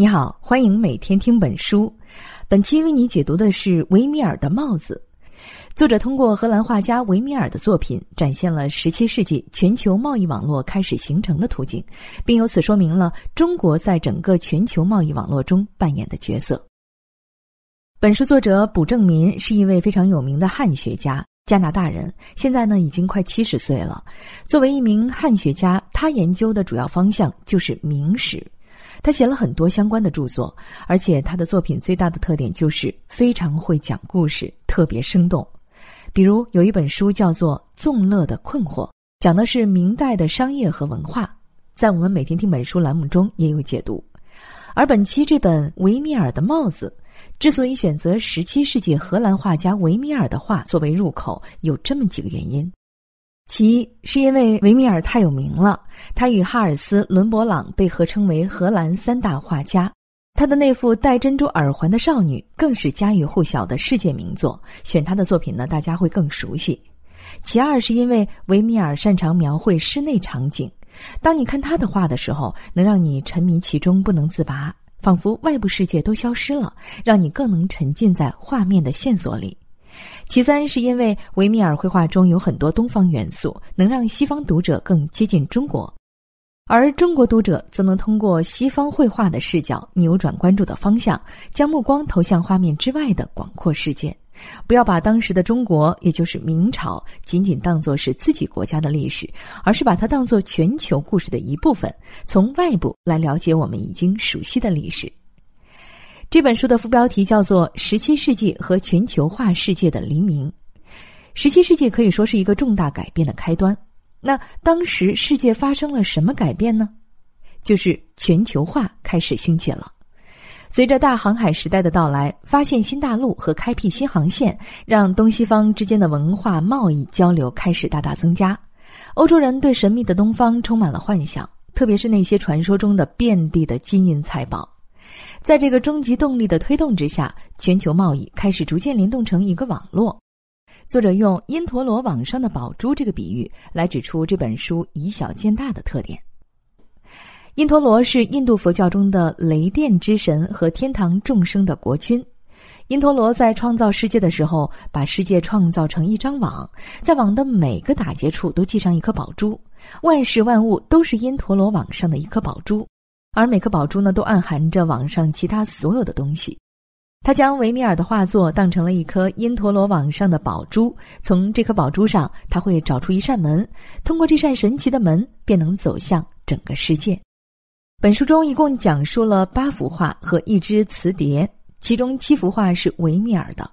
你好，欢迎每天听本书。本期为你解读的是维米尔的帽子。作者通过荷兰画家维米尔的作品，展现了十七世纪全球贸易网络开始形成的图景，并由此说明了中国在整个全球贸易网络中扮演的角色。本书作者卜正民是一位非常有名的汉学家，加拿大人，现在呢已经快七十岁了。作为一名汉学家，他研究的主要方向就是明史。他写了很多相关的著作，而且他的作品最大的特点就是非常会讲故事，特别生动。比如有一本书叫做《纵乐的困惑》，讲的是明代的商业和文化，在我们每天听本书栏目中也有解读。而本期这本《维米尔的帽子》，之所以选择十七世纪荷兰画家维米尔的画作为入口，有这么几个原因。其一是因为维米尔太有名了，他与哈尔斯、伦勃朗被合称为荷兰三大画家，他的那幅戴珍珠耳环的少女更是家喻户晓的世界名作。选他的作品呢，大家会更熟悉。其二是因为维米尔擅长描绘室内场景，当你看他的画的时候，能让你沉迷其中不能自拔，仿佛外部世界都消失了，让你更能沉浸在画面的线索里。其三是因为维米尔绘画中有很多东方元素，能让西方读者更接近中国，而中国读者则能通过西方绘画的视角扭转关注的方向，将目光投向画面之外的广阔世界。不要把当时的中国，也就是明朝，仅仅当作是自己国家的历史，而是把它当作全球故事的一部分，从外部来了解我们已经熟悉的历史。这本书的副标题叫做《十七世纪和全球化世界的黎明》。十七世纪可以说是一个重大改变的开端。那当时世界发生了什么改变呢？就是全球化开始兴起了。随着大航海时代的到来，发现新大陆和开辟新航线，让东西方之间的文化、贸易交流开始大大增加。欧洲人对神秘的东方充满了幻想，特别是那些传说中的遍地的金银财宝。在这个终极动力的推动之下，全球贸易开始逐渐联动成一个网络。作者用“因陀罗网上的宝珠”这个比喻来指出这本书以小见大的特点。因陀罗是印度佛教中的雷电之神和天堂众生的国君。因陀罗在创造世界的时候，把世界创造成一张网，在网的每个打结处都系上一颗宝珠，万事万物都是因陀罗网上的一颗宝珠。而每颗宝珠呢，都暗含着网上其他所有的东西。他将维米尔的画作当成了一颗因陀罗网上的宝珠，从这颗宝珠上，他会找出一扇门，通过这扇神奇的门，便能走向整个世界。本书中一共讲述了八幅画和一只瓷碟，其中七幅画是维米尔的。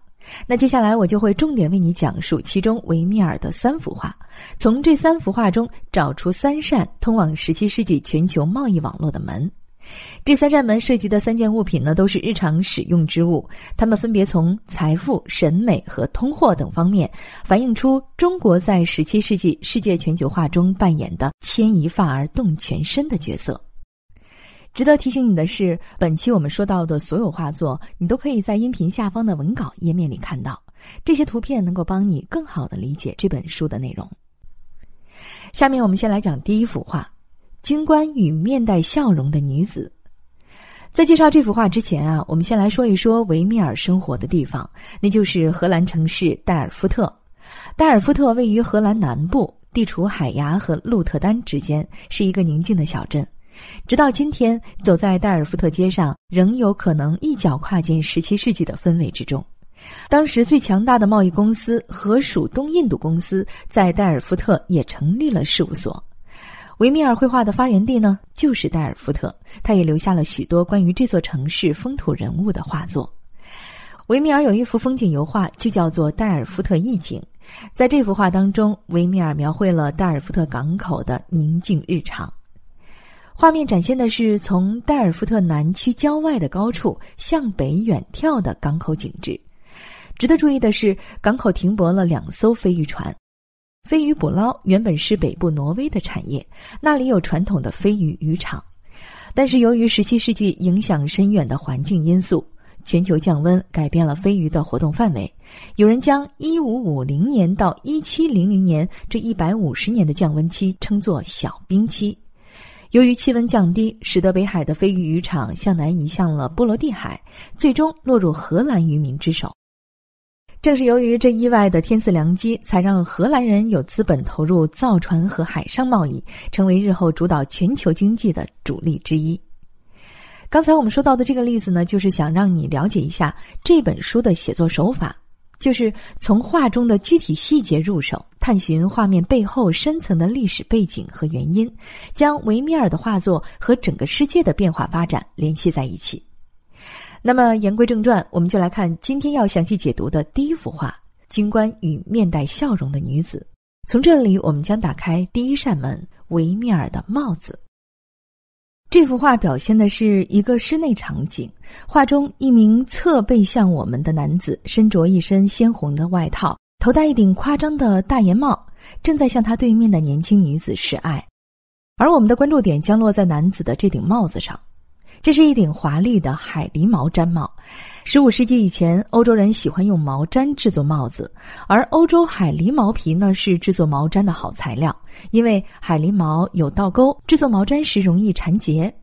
那接下来我就会重点为你讲述其中维米尔的三幅画，从这三幅画中找出三扇通往十七世纪全球贸易网络的门。这三扇门涉及的三件物品呢，都是日常使用之物，它们分别从财富、审美和通货等方面反映出中国在十七世纪世界全球化中扮演的牵一发而动全身的角色。值得提醒你的是，本期我们说到的所有画作，你都可以在音频下方的文稿页面里看到。这些图片能够帮你更好的理解这本书的内容。下面我们先来讲第一幅画，《军官与面带笑容的女子》。在介绍这幅画之前啊，我们先来说一说维米尔生活的地方，那就是荷兰城市代尔夫特。代尔夫特位于荷兰南部，地处海牙和鹿特丹之间，是一个宁静的小镇。直到今天，走在代尔夫特街上，仍有可能一脚跨进十七世纪的氛围之中。当时最强大的贸易公司——和属东印度公司，在代尔夫特也成立了事务所。维米尔绘画的发源地呢，就是代尔夫特。他也留下了许多关于这座城市风土人物的画作。维米尔有一幅风景油画，就叫做《代尔夫特意境》。在这幅画当中，维米尔描绘了代尔夫特港口的宁静日常。画面展现的是从代尔夫特南区郊外的高处向北远眺的港口景致。值得注意的是，港口停泊了两艘飞鱼船。飞鱼捕捞原本是北部挪威的产业，那里有传统的飞鱼渔场。但是由于17世纪影响深远的环境因素，全球降温改变了飞鱼的活动范围。有人将1550年到1700年这一百五十年的降温期称作“小冰期”。由于气温降低，使得北海的飞鱼渔场向南移向了波罗的海，最终落入荷兰渔民之手。正是由于这意外的天赐良机，才让荷兰人有资本投入造船和海上贸易，成为日后主导全球经济的主力之一。刚才我们说到的这个例子呢，就是想让你了解一下这本书的写作手法。就是从画中的具体细节入手，探寻画面背后深层的历史背景和原因，将维米尔的画作和整个世界的变化发展联系在一起。那么言归正传，我们就来看今天要详细解读的第一幅画《军官与面带笑容的女子》。从这里，我们将打开第一扇门——维米尔的帽子。这幅画表现的是一个室内场景，画中一名侧背向我们的男子身着一身鲜红的外套，头戴一顶夸张的大檐帽，正在向他对面的年轻女子示爱，而我们的关注点将落在男子的这顶帽子上，这是一顶华丽的海狸毛毡帽。十五世纪以前，欧洲人喜欢用毛毡制作帽子，而欧洲海狸毛皮呢是制作毛毡的好材料，因为海狸毛有倒钩，制作毛毡时容易缠结。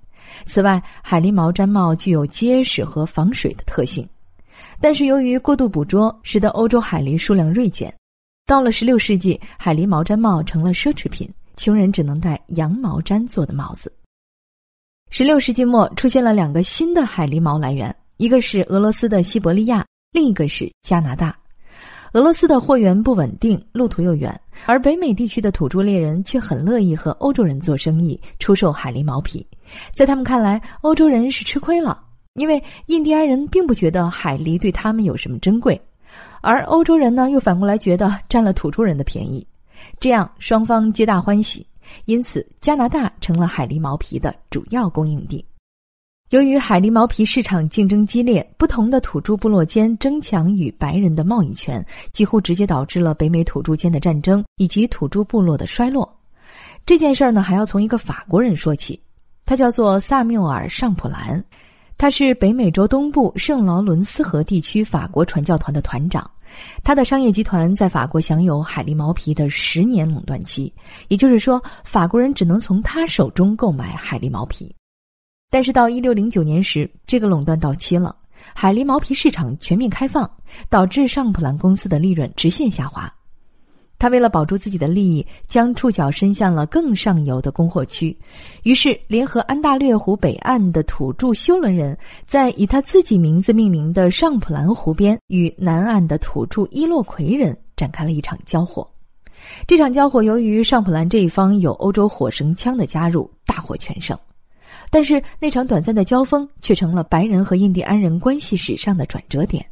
此外，海狸毛毡帽具有结实和防水的特性。但是，由于过度捕捉，使得欧洲海狸数量锐减。到了十六世纪，海狸毛毡帽成了奢侈品，穷人只能戴羊毛毡做的帽子。十六世纪末，出现了两个新的海狸毛来源。一个是俄罗斯的西伯利亚，另一个是加拿大。俄罗斯的货源不稳定，路途又远，而北美地区的土著猎人却很乐意和欧洲人做生意，出售海狸毛皮。在他们看来，欧洲人是吃亏了，因为印第安人并不觉得海狸对他们有什么珍贵，而欧洲人呢，又反过来觉得占了土著人的便宜。这样双方皆大欢喜，因此加拿大成了海狸毛皮的主要供应地。由于海狸毛皮市场竞争激烈，不同的土著部落间争抢与白人的贸易权，几乎直接导致了北美土著间的战争以及土著部落的衰落。这件事儿呢，还要从一个法国人说起，他叫做萨缪尔尚普兰，他是北美洲东部圣劳伦斯河地区法国传教团的团长，他的商业集团在法国享有海狸毛皮的十年垄断期，也就是说，法国人只能从他手中购买海狸毛皮。但是到一六零九年时，这个垄断到期了，海狸毛皮市场全面开放，导致尚普兰公司的利润直线下滑。他为了保住自己的利益，将触角伸向了更上游的供货区，于是联合安大略湖北岸的土著休伦人，在以他自己名字命名的尚普兰湖边与南岸的土著伊洛魁人展开了一场交火。这场交火由于尚普兰这一方有欧洲火绳枪的加入，大获全胜。但是那场短暂的交锋却成了白人和印第安人关系史上的转折点，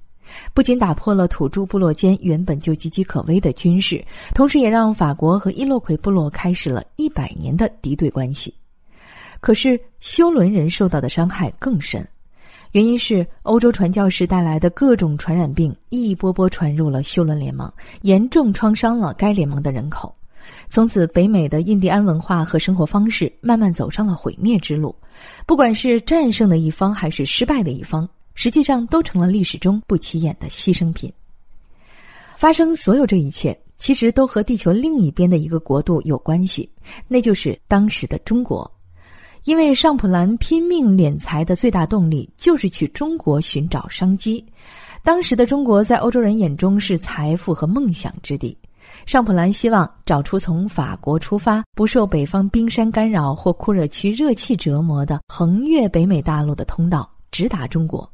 不仅打破了土著部落间原本就岌岌可危的军事，同时也让法国和伊洛魁部落开始了一百年的敌对关系。可是修伦人受到的伤害更深，原因是欧洲传教士带来的各种传染病一波波传入了修伦联盟，严重创伤了该联盟的人口。从此，北美的印第安文化和生活方式慢慢走上了毁灭之路。不管是战胜的一方，还是失败的一方，实际上都成了历史中不起眼的牺牲品。发生所有这一切，其实都和地球另一边的一个国度有关系，那就是当时的中国。因为尚普兰拼命敛财的最大动力就是去中国寻找商机。当时的中国在欧洲人眼中是财富和梦想之地。尚普兰希望找出从法国出发、不受北方冰山干扰或酷热区热气折磨的横越北美大陆的通道，直达中国。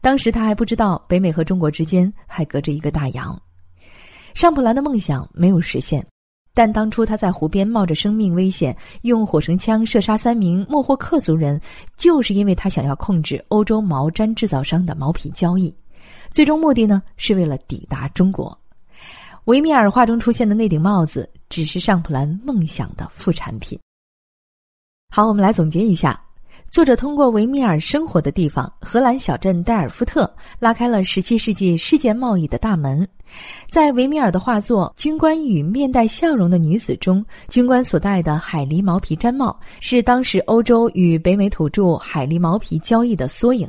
当时他还不知道北美和中国之间还隔着一个大洋。尚普兰的梦想没有实现，但当初他在湖边冒着生命危险用火绳枪射杀三名莫霍克族人，就是因为他想要控制欧洲毛毡制造商的毛皮交易，最终目的呢是为了抵达中国。维米尔画中出现的那顶帽子，只是尚普兰梦想的副产品。好，我们来总结一下：作者通过维米尔生活的地方——荷兰小镇代尔夫特，拉开了十七世纪世界贸易的大门。在维米尔的画作《军官与面带笑容的女子》中，军官所戴的海狸毛皮毡帽，是当时欧洲与北美土著海狸毛皮交易的缩影。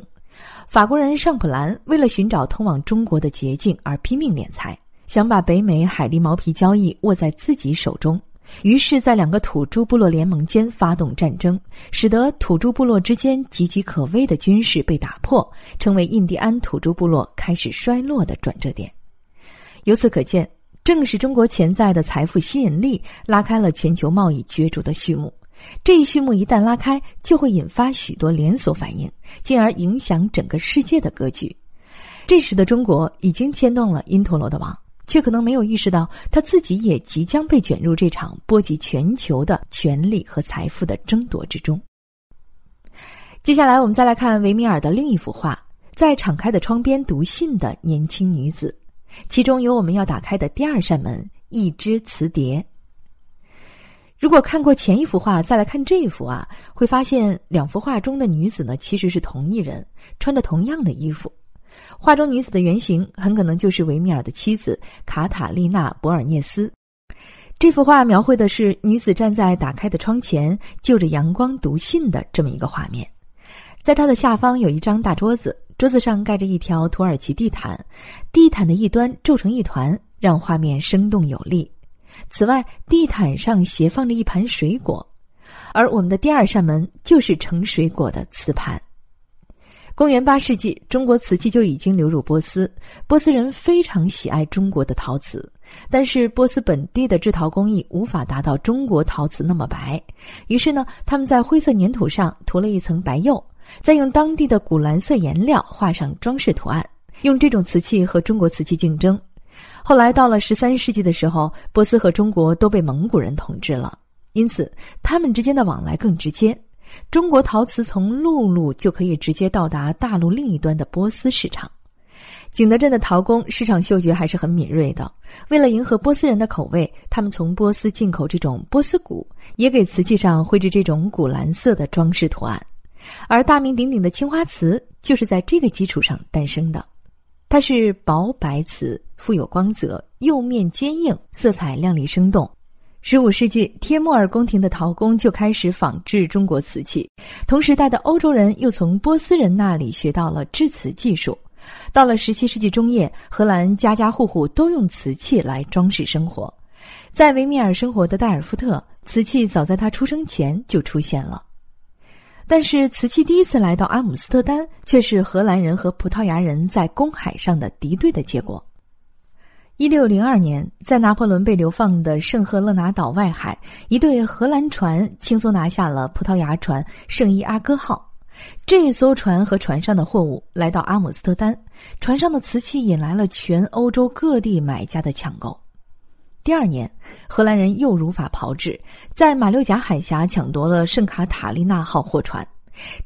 法国人尚普兰为了寻找通往中国的捷径而拼命敛财。想把北美海狸毛皮交易握在自己手中，于是，在两个土著部落联盟间发动战争，使得土著部落之间岌岌可危的军事被打破，成为印第安土著部落开始衰落的转折点。由此可见，正是中国潜在的财富吸引力拉开了全球贸易角逐的序幕。这一序幕一旦拉开，就会引发许多连锁反应，进而影响整个世界的格局。这时的中国已经牵动了因陀罗的王。却可能没有意识到，他自己也即将被卷入这场波及全球的权力和财富的争夺之中。接下来，我们再来看维米尔的另一幅画《在敞开的窗边读信的年轻女子》，其中有我们要打开的第二扇门——一只雌蝶。如果看过前一幅画，再来看这一幅啊，会发现两幅画中的女子呢，其实是同一人，穿着同样的衣服。画中女子的原型很可能就是维米尔的妻子卡塔丽娜·博尔涅斯。这幅画描绘的是女子站在打开的窗前，就着阳光读信的这么一个画面。在她的下方有一张大桌子，桌子上盖着一条土耳其地毯，地毯的一端皱成一团，让画面生动有力。此外，地毯上斜放着一盘水果，而我们的第二扇门就是盛水果的瓷盘。公元八世纪，中国瓷器就已经流入波斯。波斯人非常喜爱中国的陶瓷，但是波斯本地的制陶工艺无法达到中国陶瓷那么白。于是呢，他们在灰色粘土上涂了一层白釉，再用当地的古蓝色颜料画上装饰图案，用这种瓷器和中国瓷器竞争。后来到了十三世纪的时候，波斯和中国都被蒙古人统治了，因此他们之间的往来更直接。中国陶瓷从陆路就可以直接到达大陆另一端的波斯市场。景德镇的陶工市场嗅觉还是很敏锐的。为了迎合波斯人的口味，他们从波斯进口这种波斯鼓，也给瓷器上绘制这种古蓝色的装饰图案。而大名鼎鼎的青花瓷就是在这个基础上诞生的。它是薄白瓷，富有光泽，釉面坚硬，色彩亮丽生动。十五世纪，帖木儿宫廷的陶工就开始仿制中国瓷器。同时代的欧洲人又从波斯人那里学到了制瓷技术。到了十七世纪中叶，荷兰家家户户都用瓷器来装饰生活。在维米尔生活的代尔夫特，瓷器早在他出生前就出现了。但是，瓷器第一次来到阿姆斯特丹，却是荷兰人和葡萄牙人在公海上的敌对的结果。一六零二年，在拿破仑被流放的圣赫勒拿岛外海，一对荷兰船轻松拿下了葡萄牙船“圣伊阿哥号”。这艘船和船上的货物来到阿姆斯特丹，船上的瓷器引来了全欧洲各地买家的抢购。第二年，荷兰人又如法炮制，在马六甲海峡抢夺了“圣卡塔利娜号”货船。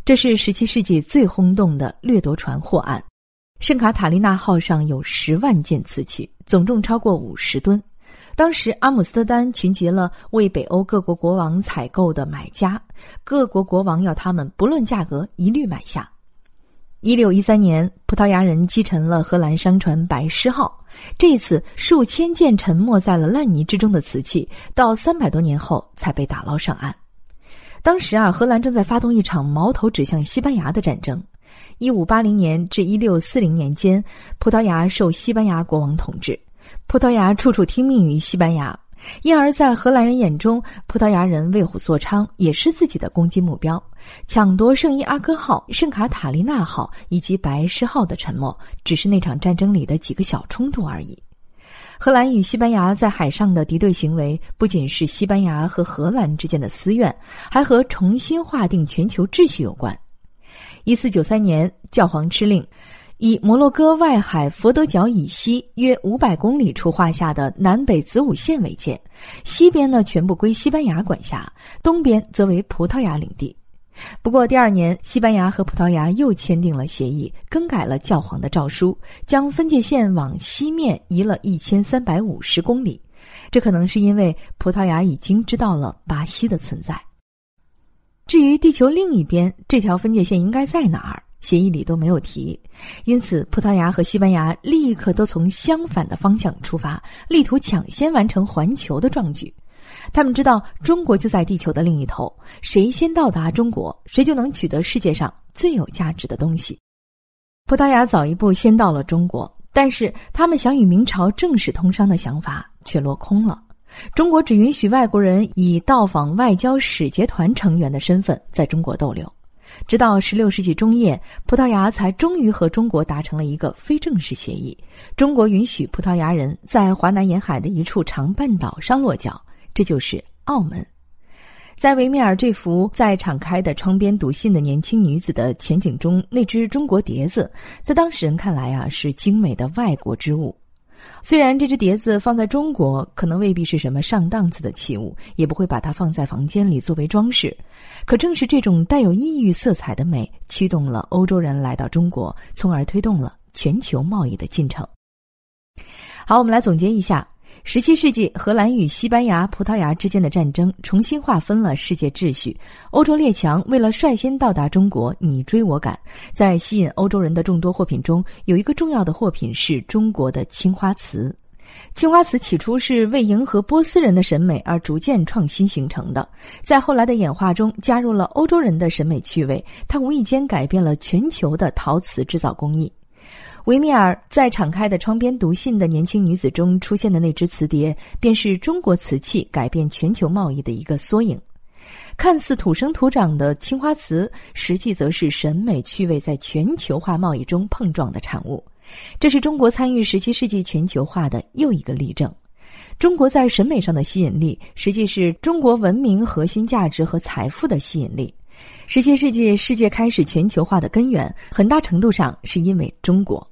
这是十七世纪最轰动的掠夺船货案。“圣卡塔利娜号”上有十万件瓷器。总重超过五十吨。当时阿姆斯特丹群集了为北欧各国国王采购的买家，各国国王要他们不论价格一律买下。一六一三年，葡萄牙人击沉了荷兰商船“白狮号”。这一次数千件沉没在了烂泥之中的瓷器，到三百多年后才被打捞上岸。当时啊，荷兰正在发动一场矛头指向西班牙的战争。一五八零年至一六四零年间，葡萄牙受西班牙国王统治，葡萄牙处处听命于西班牙，因而，在荷兰人眼中，葡萄牙人为虎作伥，也是自己的攻击目标。抢夺圣伊阿哥号、圣卡塔利娜号以及白狮号的沉没，只是那场战争里的几个小冲突而已。荷兰与西班牙在海上的敌对行为，不仅是西班牙和荷兰之间的私怨，还和重新划定全球秩序有关。一四九三年，教皇敕令以摩洛哥外海佛得角以西约五百公里处画下的南北子午线为界，西边呢全部归西班牙管辖，东边则为葡萄牙领地。不过第二年，西班牙和葡萄牙又签订了协议，更改了教皇的诏书，将分界线往西面移了一千三百五十公里。这可能是因为葡萄牙已经知道了巴西的存在。至于地球另一边这条分界线应该在哪儿，协议里都没有提，因此葡萄牙和西班牙立刻都从相反的方向出发，力图抢先完成环球的壮举。他们知道中国就在地球的另一头，谁先到达中国，谁就能取得世界上最有价值的东西。葡萄牙早一步先到了中国，但是他们想与明朝正式通商的想法却落空了。中国只允许外国人以到访外交使节团成员的身份在中国逗留，直到十六世纪中叶，葡萄牙才终于和中国达成了一个非正式协议。中国允许葡萄牙人在华南沿海的一处长半岛上落脚，这就是澳门。在维米尔这幅在敞开的窗边读信的年轻女子的前景中，那只中国碟子，在当事人看来啊，是精美的外国之物。虽然这只碟子放在中国可能未必是什么上档次的器物，也不会把它放在房间里作为装饰，可正是这种带有异域色彩的美，驱动了欧洲人来到中国，从而推动了全球贸易的进程。好，我们来总结一下。十七世纪，荷兰与西班牙、葡萄牙之间的战争重新划分了世界秩序。欧洲列强为了率先到达中国，你追我赶。在吸引欧洲人的众多货品中，有一个重要的货品是中国的青花瓷。青花瓷起初是为迎合波斯人的审美而逐渐创新形成的，在后来的演化中加入了欧洲人的审美趣味。它无意间改变了全球的陶瓷制造工艺。维米尔在敞开的窗边读信的年轻女子中出现的那只瓷碟，便是中国瓷器改变全球贸易的一个缩影。看似土生土长的青花瓷，实际则是审美趣味在全球化贸易中碰撞的产物。这是中国参与十七世纪全球化的又一个例证。中国在审美上的吸引力，实际是中国文明核心价值和财富的吸引力。十七世纪世界开始全球化的根源，很大程度上是因为中国。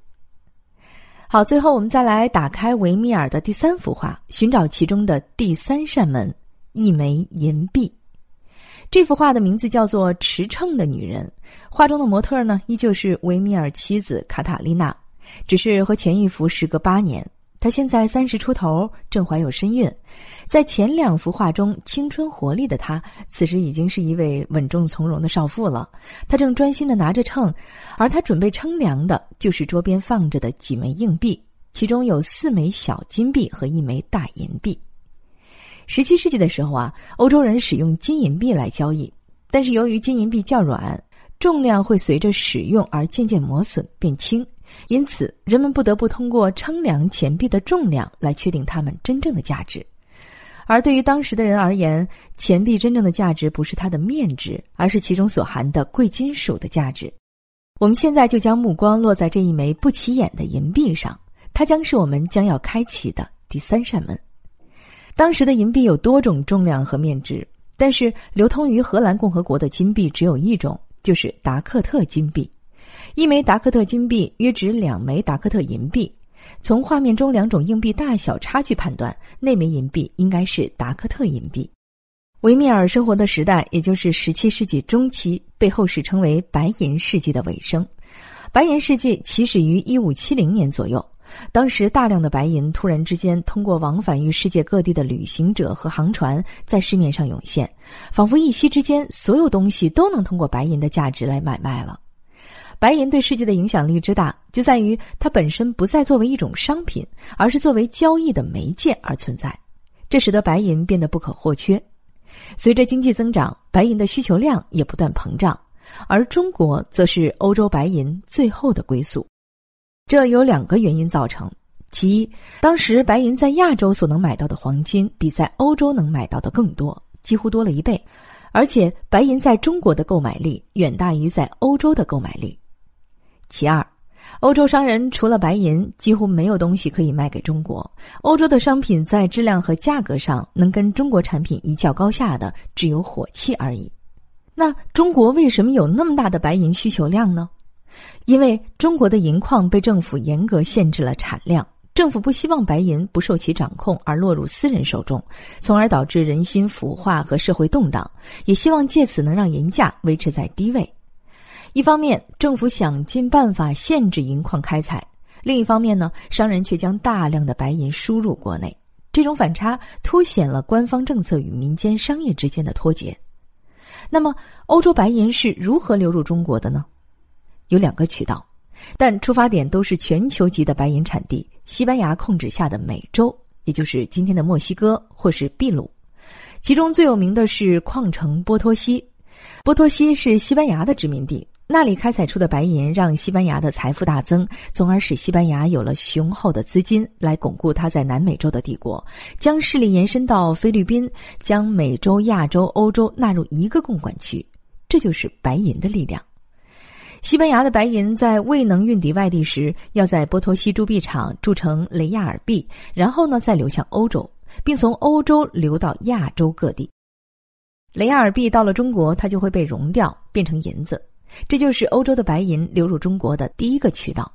好，最后我们再来打开维米尔的第三幅画，寻找其中的第三扇门——一枚银币。这幅画的名字叫做《驰骋的女人》，画中的模特呢依旧是维米尔妻子卡塔丽娜，只是和前一幅时隔八年。她现在三十出头，正怀有身孕，在前两幅画中青春活力的她，此时已经是一位稳重从容的少妇了。她正专心的拿着秤，而她准备称量的就是桌边放着的几枚硬币，其中有四枚小金币和一枚大银币。十七世纪的时候啊，欧洲人使用金银币来交易，但是由于金银币较软，重量会随着使用而渐渐磨损变轻。因此，人们不得不通过称量钱币的重量来确定它们真正的价值。而对于当时的人而言，钱币真正的价值不是它的面值，而是其中所含的贵金属的价值。我们现在就将目光落在这一枚不起眼的银币上，它将是我们将要开启的第三扇门。当时的银币有多种重量和面值，但是流通于荷兰共和国的金币只有一种，就是达克特金币。一枚达克特金币约值两枚达克特银币。从画面中两种硬币大小差距判断，那枚银币应该是达克特银币。维米尔生活的时代，也就是17世纪中期，被后世称为“白银世纪”的尾声。白银世纪起始于1570年左右，当时大量的白银突然之间通过往返于世界各地的旅行者和航船，在市面上涌现，仿佛一夕之间，所有东西都能通过白银的价值来买卖了。白银对世界的影响力之大，就在于它本身不再作为一种商品，而是作为交易的媒介而存在，这使得白银变得不可或缺。随着经济增长，白银的需求量也不断膨胀，而中国则是欧洲白银最后的归宿。这有两个原因造成：其一，当时白银在亚洲所能买到的黄金比在欧洲能买到的更多，几乎多了一倍；而且，白银在中国的购买力远大于在欧洲的购买力。其二，欧洲商人除了白银，几乎没有东西可以卖给中国。欧洲的商品在质量和价格上能跟中国产品一较高下的，只有火器而已。那中国为什么有那么大的白银需求量呢？因为中国的银矿被政府严格限制了产量，政府不希望白银不受其掌控而落入私人手中，从而导致人心腐化和社会动荡，也希望借此能让银价维持在低位。一方面，政府想尽办法限制银矿开采；另一方面呢，商人却将大量的白银输入国内。这种反差凸显了官方政策与民间商业之间的脱节。那么，欧洲白银是如何流入中国的呢？有两个渠道，但出发点都是全球级的白银产地——西班牙控制下的美洲，也就是今天的墨西哥或是秘鲁。其中最有名的是矿城波托西。波托西是西班牙的殖民地。那里开采出的白银让西班牙的财富大增，从而使西班牙有了雄厚的资金来巩固它在南美洲的帝国，将势力延伸到菲律宾，将美洲、亚洲、欧洲纳入一个共管区。这就是白银的力量。西班牙的白银在未能运抵外地时，要在波托西铸币厂铸成雷亚尔币，然后呢再流向欧洲，并从欧洲流到亚洲各地。雷亚尔币到了中国，它就会被熔掉，变成银子。这就是欧洲的白银流入中国的第一个渠道。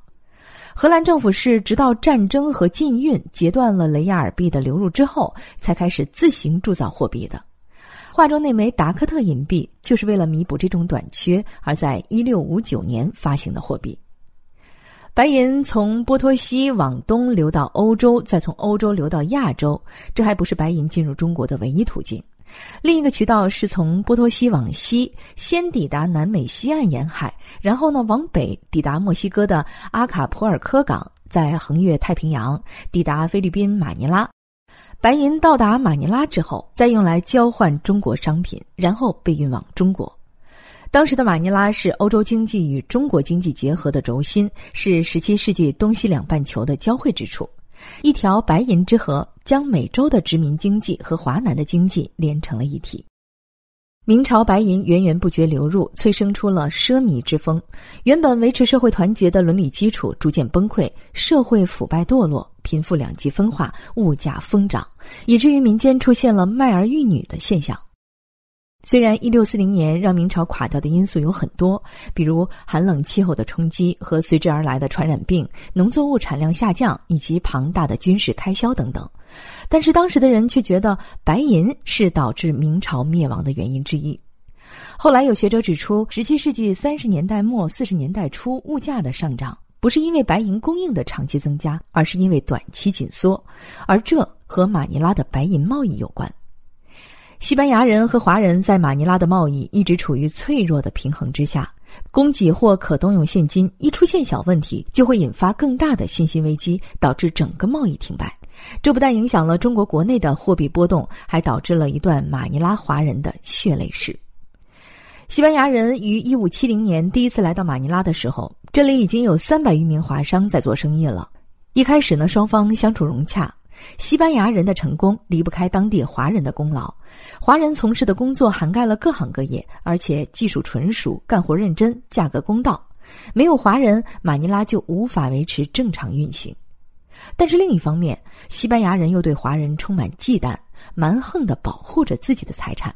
荷兰政府是直到战争和禁运截断了雷亚尔币的流入之后，才开始自行铸造货币的。画中那枚达克特银币，就是为了弥补这种短缺而在一六五九年发行的货币。白银从波托西往东流到欧洲，再从欧洲流到亚洲，这还不是白银进入中国的唯一途径。另一个渠道是从波托西往西，先抵达南美西岸沿海，然后呢往北抵达墨西哥的阿卡普尔科港，再横越太平洋抵达菲律宾马尼拉。白银到达马尼拉之后，再用来交换中国商品，然后被运往中国。当时的马尼拉是欧洲经济与中国经济结合的轴心，是十七世纪东西两半球的交汇之处，一条白银之河。将美洲的殖民经济和华南的经济连成了一体，明朝白银源源不绝流入，催生出了奢靡之风。原本维持社会团结的伦理基础逐渐崩溃，社会腐败堕落，贫富两极分化，物价疯涨，以至于民间出现了卖儿育女的现象。虽然一六四零年让明朝垮掉的因素有很多，比如寒冷气候的冲击和随之而来的传染病、农作物产量下降以及庞大的军事开销等等，但是当时的人却觉得白银是导致明朝灭亡的原因之一。后来有学者指出，十七世纪三十年代末四十年代初物价的上涨，不是因为白银供应的长期增加，而是因为短期紧缩，而这和马尼拉的白银贸易有关。西班牙人和华人在马尼拉的贸易一直处于脆弱的平衡之下，供给或可动用现金一出现小问题，就会引发更大的信心危机，导致整个贸易停摆。这不但影响了中国国内的货币波动，还导致了一段马尼拉华人的血泪史。西班牙人于一五七零年第一次来到马尼拉的时候，这里已经有三百余名华商在做生意了。一开始呢，双方相处融洽。西班牙人的成功离不开当地华人的功劳。华人从事的工作涵盖了各行各业，而且技术纯熟、干活认真、价格公道。没有华人，马尼拉就无法维持正常运行。但是另一方面，西班牙人又对华人充满忌惮，蛮横的保护着自己的财产。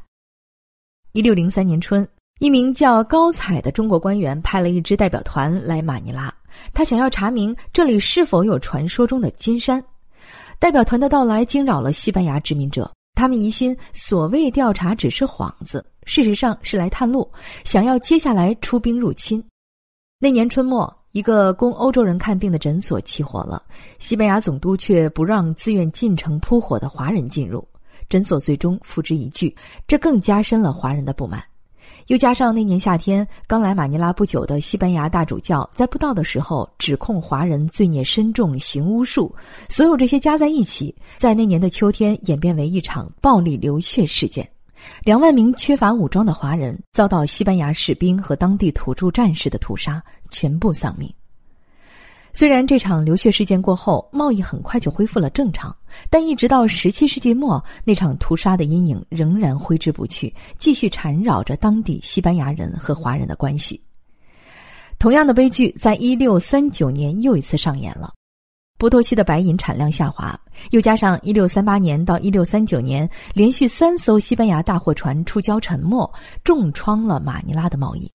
一六零三年春，一名叫高彩的中国官员派了一支代表团来马尼拉，他想要查明这里是否有传说中的金山。代表团的到来惊扰了西班牙殖民者，他们疑心所谓调查只是幌子，事实上是来探路，想要接下来出兵入侵。那年春末，一个供欧洲人看病的诊所起火了，西班牙总督却不让自愿进城扑火的华人进入，诊所最终付之一炬，这更加深了华人的不满。又加上那年夏天刚来马尼拉不久的西班牙大主教在布道的时候指控华人罪孽深重行巫术，所有这些加在一起，在那年的秋天演变为一场暴力流血事件，两万名缺乏武装的华人遭到西班牙士兵和当地土著战士的屠杀，全部丧命。虽然这场流血事件过后，贸易很快就恢复了正常，但一直到十七世纪末，那场屠杀的阴影仍然挥之不去，继续缠绕着当地西班牙人和华人的关系。同样的悲剧，在一六三九年又一次上演了。波多西的白银产量下滑，又加上一六三八年到一六三九年连续三艘西班牙大货船触礁沉没，重创了马尼拉的贸易。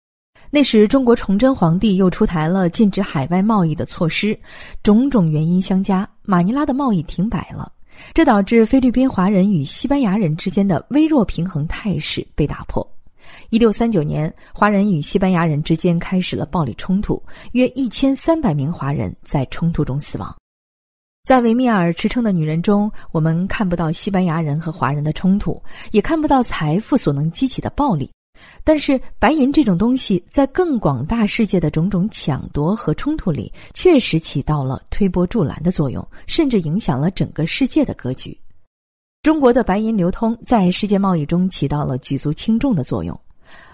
那时，中国崇祯皇帝又出台了禁止海外贸易的措施，种种原因相加，马尼拉的贸易停摆了。这导致菲律宾华人与西班牙人之间的微弱平衡态势被打破。一六三九年，华人与西班牙人之间开始了暴力冲突，约一千三百名华人在冲突中死亡。在维密尔驰骋的女人中，我们看不到西班牙人和华人的冲突，也看不到财富所能激起的暴力。但是，白银这种东西在更广大世界的种种抢夺和冲突里，确实起到了推波助澜的作用，甚至影响了整个世界的格局。中国的白银流通在世界贸易中起到了举足轻重的作用。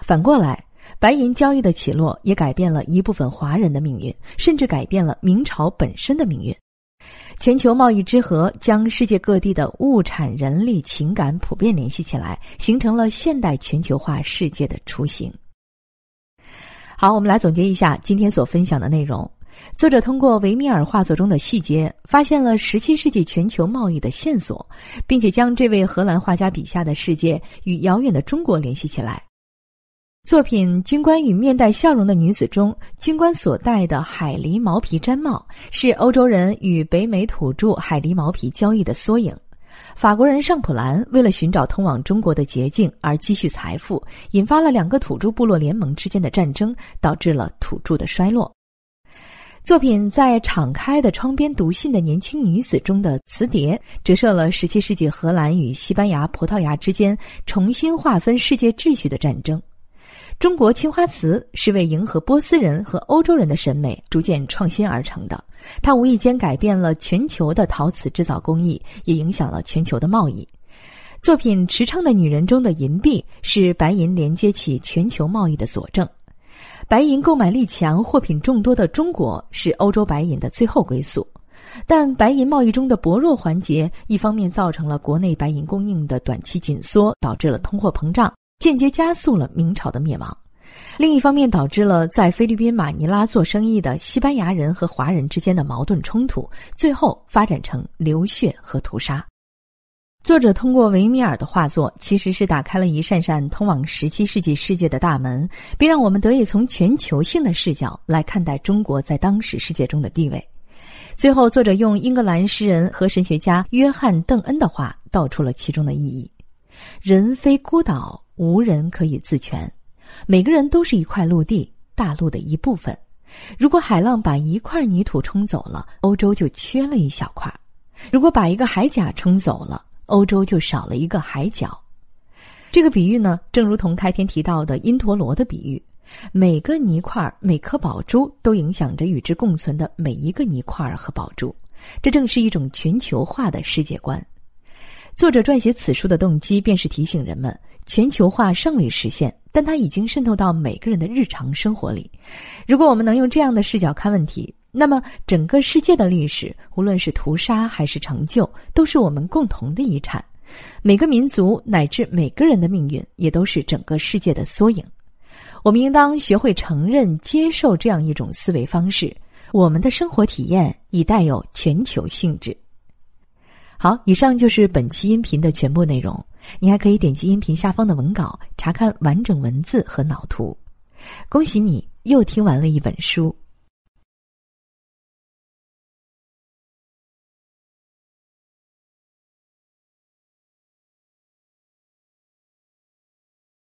反过来，白银交易的起落也改变了一部分华人的命运，甚至改变了明朝本身的命运。全球贸易之河将世界各地的物产、人力、情感普遍联系起来，形成了现代全球化世界的雏形。好，我们来总结一下今天所分享的内容。作者通过维米尔画作中的细节，发现了十七世纪全球贸易的线索，并且将这位荷兰画家笔下的世界与遥远的中国联系起来。作品《军官与面带笑容的女子》中，军官所戴的海狸毛皮毡帽是欧洲人与北美土著海狸毛皮交易的缩影。法国人尚普兰为了寻找通往中国的捷径而积蓄财富，引发了两个土著部落联盟之间的战争，导致了土著的衰落。作品《在敞开的窗边读信的年轻女子》中的词蝶折射了17世纪荷兰与西班牙、葡萄牙之间重新划分世界秩序的战争。中国青花瓷是为迎合波斯人和欧洲人的审美逐渐创新而成的，它无意间改变了全球的陶瓷制造工艺，也影响了全球的贸易。作品《驰骋的女人》中的银币是白银连接起全球贸易的佐证。白银购买力强、货品众多的中国是欧洲白银的最后归宿，但白银贸易中的薄弱环节，一方面造成了国内白银供应的短期紧缩，导致了通货膨胀。间接加速了明朝的灭亡，另一方面导致了在菲律宾马尼拉做生意的西班牙人和华人之间的矛盾冲突，最后发展成流血和屠杀。作者通过维米尔的画作，其实是打开了一扇扇通往十七世纪世界的大门，并让我们得以从全球性的视角来看待中国在当时世界中的地位。最后，作者用英格兰诗人和神学家约翰·邓恩的话道出了其中的意义：“人非孤岛。”无人可以自全，每个人都是一块陆地大陆的一部分。如果海浪把一块泥土冲走了，欧洲就缺了一小块；如果把一个海甲冲走了，欧洲就少了一个海角。这个比喻呢，正如同开篇提到的因陀罗的比喻，每个泥块、每颗宝珠都影响着与之共存的每一个泥块和宝珠，这正是一种全球化的世界观。作者撰写此书的动机，便是提醒人们，全球化尚未实现，但它已经渗透到每个人的日常生活里。如果我们能用这样的视角看问题，那么整个世界的历史，无论是屠杀还是成就，都是我们共同的遗产。每个民族乃至每个人的命运，也都是整个世界的缩影。我们应当学会承认、接受这样一种思维方式：我们的生活体验已带有全球性质。好，以上就是本期音频的全部内容。你还可以点击音频下方的文稿，查看完整文字和脑图。恭喜你，又听完了一本书。